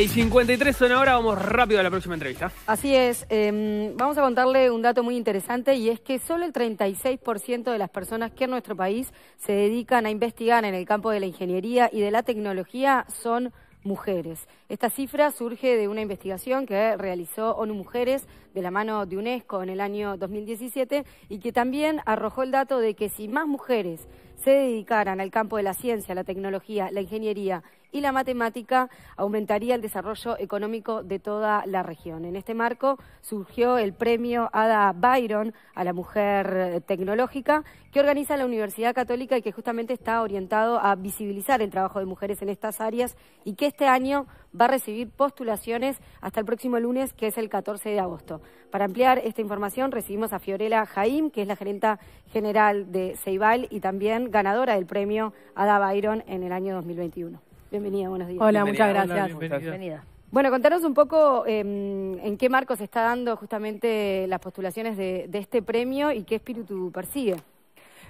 y 53 son ahora, vamos rápido a la próxima entrevista. Así es, em, vamos a contarle un dato muy interesante y es que solo el 36% de las personas que en nuestro país se dedican a investigar en el campo de la ingeniería y de la tecnología son mujeres. Esta cifra surge de una investigación que realizó ONU Mujeres de la mano de UNESCO en el año 2017 y que también arrojó el dato de que si más mujeres se dedicaran al campo de la ciencia, la tecnología, la ingeniería y la matemática, aumentaría el desarrollo económico de toda la región. En este marco surgió el premio Ada Byron a la mujer tecnológica que organiza la Universidad Católica y que justamente está orientado a visibilizar el trabajo de mujeres en estas áreas y que este año va a recibir postulaciones hasta el próximo lunes, que es el 14 de agosto. Para ampliar esta información recibimos a Fiorella Jaim, que es la gerenta general de Ceibal y también ganadora del premio Ada Byron en el año 2021. Bienvenida, buenos días. Hola, muchas gracias. bienvenida. Bueno, contanos un poco em, en qué marco se está dando justamente las postulaciones de este premio y qué espíritu persigue.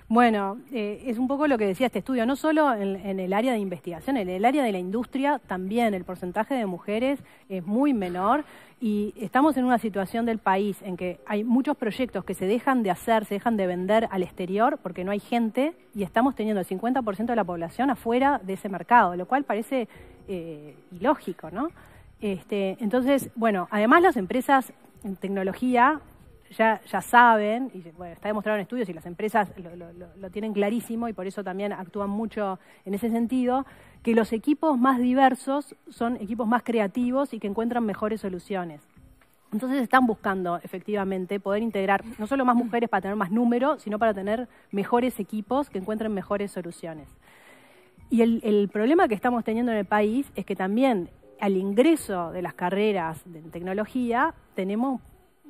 Bueno, eh, es un poco lo que decía este estudio, no solo en, el área de investigación, en el área de la industria también el porcentaje de mujeres es muy menor y estamos en una situación del país en que hay muchos proyectos que se dejan de hacer, se dejan de vender al exterior porque no hay gente y estamos teniendo el 50% de la población afuera de ese mercado, lo cual parece eh, ilógico, ¿no? Este, entonces, bueno, además las empresas en tecnología ya, saben, y está demostrado en estudios y las empresas lo, tienen clarísimo y por eso también actúan mucho en ese sentido, que los equipos más diversos son equipos más creativos y que encuentran mejores soluciones. Entonces están buscando efectivamente poder integrar no solo más mujeres para tener más número, sino para tener mejores equipos que encuentren mejores soluciones. Y el, el problema que estamos teniendo en el país es que también al ingreso de las carreras de tecnología tenemos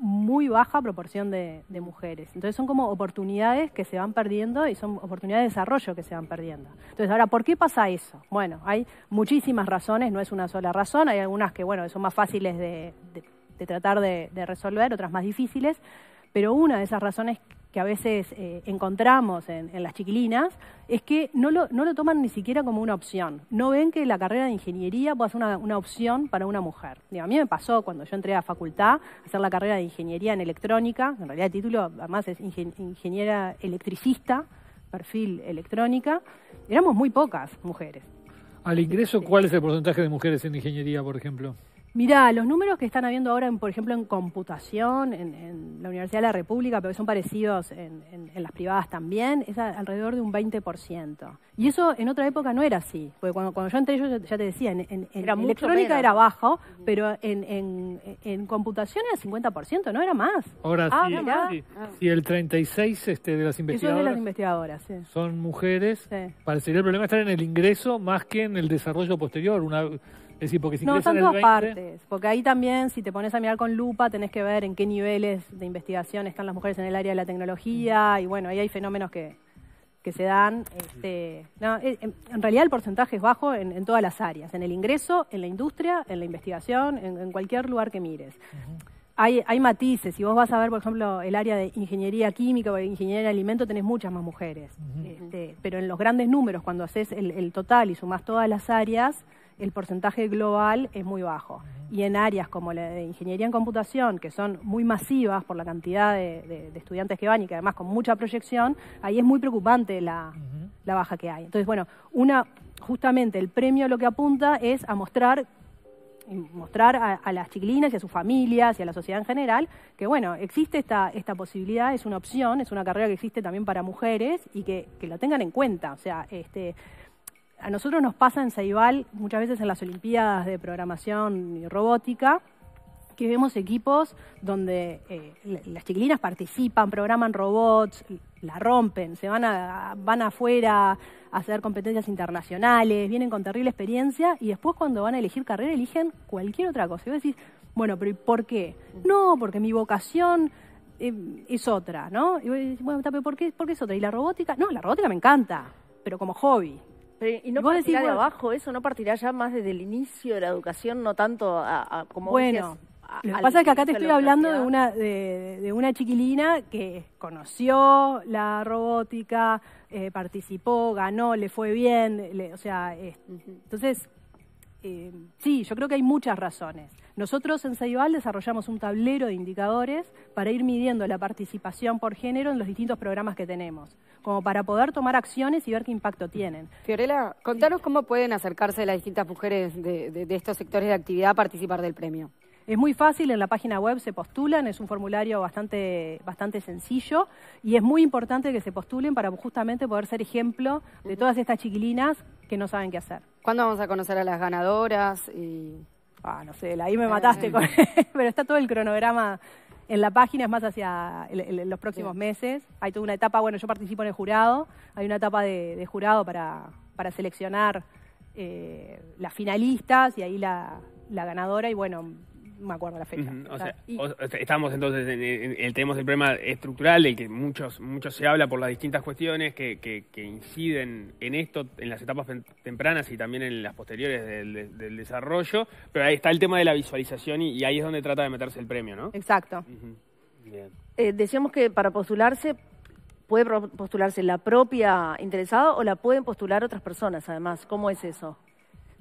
muy baja proporción de, mujeres. Entonces son como oportunidades que se van perdiendo y son oportunidades de desarrollo que se van perdiendo. Entonces ahora, ¿por qué pasa eso? Bueno, hay muchísimas razones, no es una sola razón, hay algunas que bueno, son más fáciles de, de tratar de, resolver, otras más difíciles, pero una de esas razones que a veces eh, encontramos en, las chiquilinas es que no lo, toman ni siquiera como una opción. No ven que la carrera de ingeniería pueda ser una, opción para una mujer. a mí me pasó cuando yo entré a la facultad hacer la carrera de ingeniería en electrónica, en realidad el título además es ingeniera electricista, perfil electrónica, éramos muy pocas mujeres. Al ingreso, ¿cuál es el porcentaje de mujeres en ingeniería, por ejemplo? Mirá, los números que están habiendo ahora, en, por ejemplo, en computación, en, la Universidad de la República, pero son parecidos en, las privadas también, es alrededor de un 20%. Y eso en otra época no era así, porque cuando, yo entré, yo ya te decía, en, electrónica era bajo, pero en, computación era 50%, no era más. Ahora ah, sí, sí. Ah. el 36 este, de las investigadoras, investigadoras son mujeres, parecería el problema estar en el ingreso más que en el desarrollo posterior. Una, no, son dos partes, porque ahí también si te pones a mirar con lupa tenés que ver en qué niveles de investigación están las mujeres en el área de la tecnología y bueno, ahí hay fenómenos que, se dan. Este, eh, en, realidad el porcentaje es bajo en, todas las áreas, en el ingreso, en la industria, en la investigación, en, cualquier lugar que mires. Hay, matices. Si vos vas a ver, por ejemplo, el área de ingeniería química o de ingeniería de alimento, tenés muchas más mujeres. Este, pero en los grandes números, cuando haces el, el, total y sumás todas las áreas, el porcentaje global es muy bajo. Y en áreas como la de ingeniería en computación, que son muy masivas por la cantidad de, estudiantes que van y que además con mucha proyección, ahí es muy preocupante la, baja que hay. Entonces, bueno, una, justamente el premio lo que apunta es a mostrar mostrar a, las chiquilinas y a sus familias y a la sociedad en general que, bueno, existe esta, esta posibilidad, es una opción, es una carrera que existe también para mujeres y que, que lo tengan en cuenta. O sea, este, a nosotros nos pasa en Ceibal, muchas veces en las Olimpiadas de Programación y Robótica, que vemos equipos donde eh, las chiquilinas participan, programan robots, la rompen, se van, a, van afuera a hacer competencias internacionales, vienen con terrible experiencia y después cuando van a elegir carrera eligen cualquier otra cosa. Y vos decís, bueno, pero ¿por qué? No, porque mi vocación eh, es otra, ¿no? Y vos decís, bueno, ¿por qué, ¿por qué es otra? ¿Y la robótica? No, la robótica me encanta, pero como hobby, y no partirá de abajo eso, no partirá ya más desde el inicio de la educación, no tanto como bueno. lo que pasa es que acá te estoy hablando de una, de, una chiquilina que conoció la robótica, eh, participó, ganó, le fue bien, o sea, eh, entonces eh, sí, yo creo que hay muchas razones. Nosotros en Ceibal desarrollamos un tablero de indicadores para ir midiendo la participación por género en los distintos programas que tenemos, como para poder tomar acciones y ver qué impacto tienen. Fiorella, contanos cómo pueden acercarse las distintas mujeres de, de estos sectores de actividad a participar del premio. Es muy fácil, en la página web se postulan, es un formulario bastante, bastante sencillo y es muy importante que se postulen para justamente poder ser ejemplo de todas estas chiquilinas que no saben qué hacer. ¿Cuándo vamos a conocer a las ganadoras? Y... Ah, no sé, ahí me eh, mataste, pero está todo el cronograma en la página, es más hacia los próximos meses. Hay toda una etapa, bueno, yo participo en el jurado, hay una etapa de, jurado para, para seleccionar eh, las finalistas y ahí la, la ganadora y bueno, me acuerdo la fecha. estamos entonces en, tenemos el problema estructural del que muchos, muchos se habla por las distintas cuestiones que, que, inciden en esto, en las etapas tempranas y también en las posteriores del, desarrollo, pero ahí está el tema de la visualización y, ahí es donde trata de meterse el premio, ¿no? Exacto. Eh, decíamos que para postularse puede postularse la propia interesada o la pueden postular otras personas, además. ¿Cómo es eso?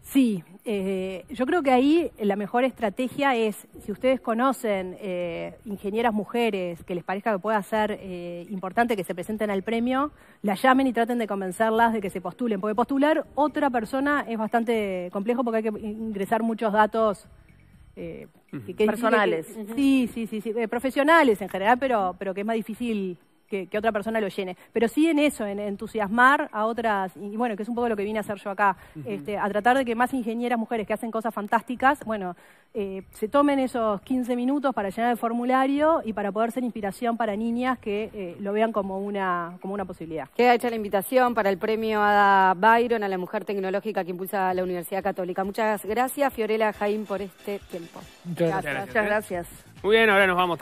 Sí, eh, yo creo que ahí la mejor estrategia es, si ustedes conocen eh, ingenieras mujeres que les parezca que pueda ser eh, importante que se presenten al premio, las llamen y traten de convencerlas de que se postulen, porque postular otra persona es bastante complejo porque hay que ingresar muchos datos. Que, Personales. sí, sí, sí, sí profesionales en general, pero, pero que es más difícil que, otra persona lo llene. Pero sí en eso, en entusiasmar a otras, y bueno, que es un poco lo que vine a hacer yo acá, este, a tratar de que más ingenieras mujeres que hacen cosas fantásticas, bueno, eh, se tomen esos 15 minutos para llenar el formulario y para poder ser inspiración para niñas que eh, lo vean como una, como una posibilidad. Queda hecha la invitación para el premio Ada Byron a la mujer tecnológica que impulsa la Universidad Católica. Muchas gracias, Fiorella Jaim, por este tiempo. Muchas gracias. Muy bien, ahora nos vamos.